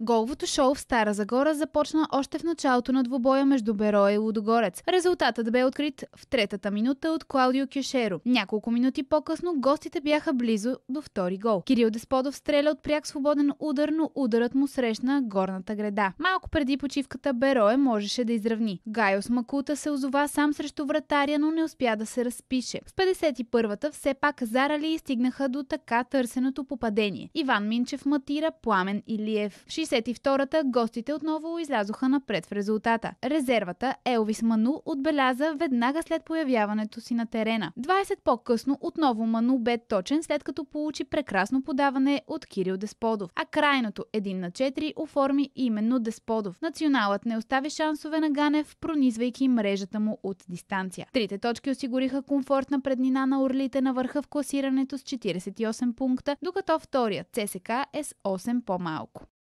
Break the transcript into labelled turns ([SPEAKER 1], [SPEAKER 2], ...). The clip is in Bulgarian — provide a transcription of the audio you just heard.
[SPEAKER 1] Голвото шоу в Стара Загора започна още в началото на двубоя между Бероя и Лудогорец. Резултатът бе открит в третата минута от Клаудио Кюшеро. Няколко минути по-късно гостите бяха близо до втори гол. Кирил Десподов стреля от пряк свободен удар, но ударът му срещна горната града. Малко преди почивката Берое можеше да изравни. Гайос Макута се озова сам срещу вратаря, но не успя да се разпише. В 51-та все пак зарали и стигнаха до така търсеното попадение. Иван Минчев матира Пламен Илиев. 62-та гостите отново излязоха напред в резултата. Резервата Елвис Ману отбеляза веднага след появяването си на терена. 20 по-късно отново Ману бе точен след като получи прекрасно подаване от Кирил Десподов, а крайното 1 на 4 оформи именно Десподов. Националът не остави шансове на Ганев, пронизвайки мрежата му от дистанция. Трите точки осигуриха комфортна преднина на орлите на върха в класирането с 48 пункта, докато вторият ЦСК е с 8 по-малко.